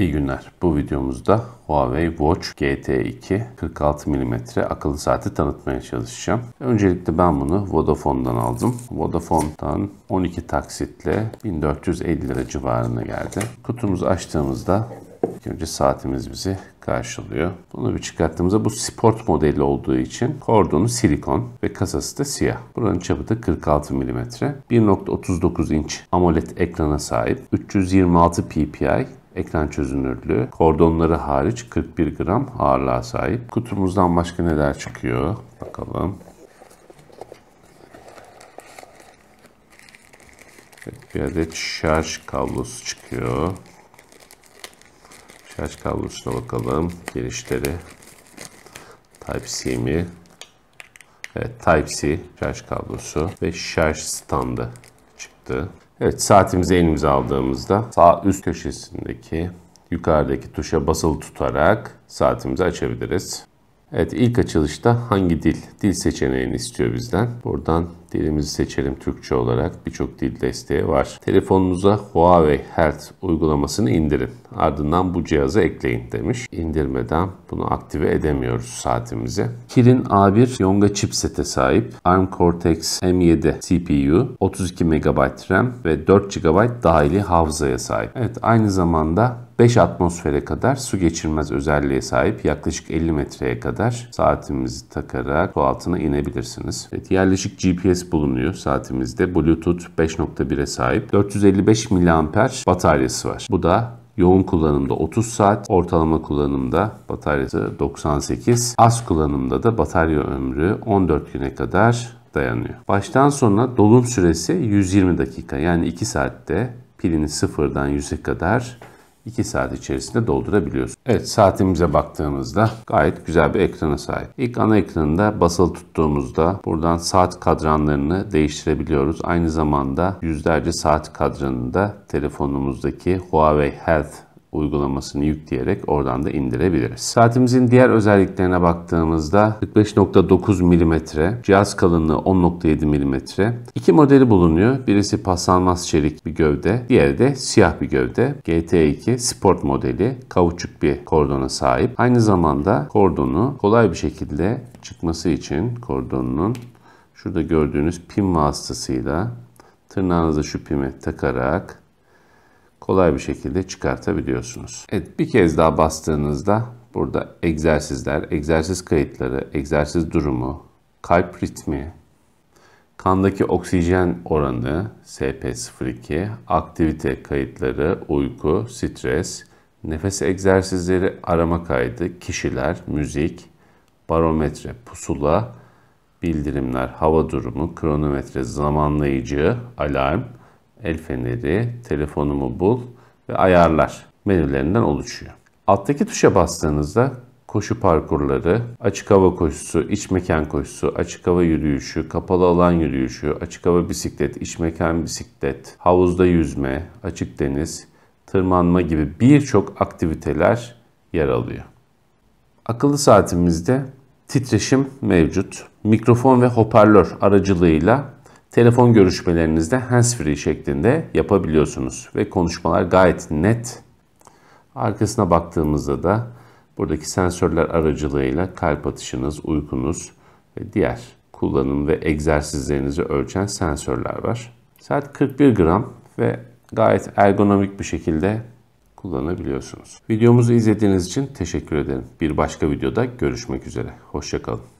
İyi günler. Bu videomuzda Huawei Watch GT2 46 mm akıllı saati tanıtmaya çalışacağım. Öncelikle ben bunu Vodafone'dan aldım. Vodafone'dan 12 taksitle 1450 lira civarına geldi. Kutumuzu açtığımızda İlk önce saatimiz bizi karşılıyor. Bunu bir çıkarttığımızda bu sport modeli olduğu için kordonu silikon ve kasası da siyah. Buranın çapı da 46 mm. 1.39 inç AMOLED ekrana sahip. 326 ppi Ekran çözünürlüğü kordonları hariç 41 gram ağırlığa sahip. Kutumuzdan başka neler çıkıyor? Bakalım. Evet, bir adet şarj kablosu çıkıyor. Şarj kablosuna bakalım. Girişleri. Type-C mi? Evet Type-C şarj kablosu ve şarj standı çıktı. Evet saatimizi elimize aldığımızda sağ üst köşesindeki yukarıdaki tuşa basılı tutarak saatimizi açabiliriz. Evet ilk açılışta hangi dil? Dil seçeneğini istiyor bizden. Buradan Dilimizi seçelim Türkçe olarak. Birçok dil desteği var. Telefonunuza Huawei Health uygulamasını indirin. Ardından bu cihazı ekleyin demiş. İndirmeden bunu aktive edemiyoruz saatimize. Kirin A1 Yonga chipsete sahip. ARM Cortex M7 CPU, 32 MB RAM ve 4 GB dahili hafızaya sahip. Evet aynı zamanda 5 atmosfere kadar su geçirmez özelliğe sahip yaklaşık 50 metreye kadar saatimizi takarak su altına inebilirsiniz. Evet, yerleşik GPS priz bulunuyor saatimizde. Bluetooth 5.1'e sahip. 455 miliamper bataryası var. Bu da Yoğun kullanımda 30 saat, ortalama kullanımda bataryası 98, az kullanımda da batarya ömrü 14 güne kadar dayanıyor. Baştan sona dolum süresi 120 dakika yani 2 saatte pilini sıfırdan 100'e kadar 2 saat içerisinde doldurabiliyorsunuz. Evet saatimize baktığımızda gayet güzel bir ekrana sahip. İlk ana ekranında basılı tuttuğumuzda buradan saat kadranlarını değiştirebiliyoruz. Aynı zamanda yüzlerce saat kadranında telefonumuzdaki Huawei Health uygulamasını yükleyerek oradan da indirebiliriz. Saatimizin diğer özelliklerine baktığımızda 45.9 mm, cihaz kalınlığı 10.7 mm. İki modeli bulunuyor. Birisi paslanmaz çelik bir gövde, diğeri de siyah bir gövde. GT2 Sport modeli kauçuk bir kordona sahip. Aynı zamanda kordonu kolay bir şekilde çıkması için kordonunun şurada gördüğünüz pin vasıtasıyla tırnağınıza şu pimi takarak kolay bir şekilde çıkartabiliyorsunuz. Evet bir kez daha bastığınızda burada egzersizler, egzersiz kayıtları, egzersiz durumu, kalp ritmi, kandaki oksijen oranı SP02, aktivite kayıtları, uyku, stres, nefes egzersizleri, arama kaydı, kişiler, müzik, barometre, pusula, bildirimler, hava durumu, kronometre, zamanlayıcı, alarm, el feneri, telefonumu bul ve ayarlar menülerinden oluşuyor. Alttaki tuşa bastığınızda koşu parkurları, açık hava koşusu, iç mekan koşusu, açık hava yürüyüşü, kapalı alan yürüyüşü, açık hava bisiklet, iç mekan bisiklet, havuzda yüzme, açık deniz, tırmanma gibi birçok aktiviteler yer alıyor. Akıllı saatimizde titreşim mevcut. Mikrofon ve hoparlör aracılığıyla telefon görüşmelerinizde handsfree şeklinde yapabiliyorsunuz. Ve konuşmalar gayet net. Arkasına baktığımızda da buradaki sensörler aracılığıyla kalp atışınız, uykunuz ve diğer kullanım ve egzersizlerinizi ölçen sensörler var. Saat 41 gram ve gayet ergonomik bir şekilde kullanabiliyorsunuz. Videomuzu izlediğiniz için teşekkür ederim. Bir başka videoda görüşmek üzere. Hoşçakalın.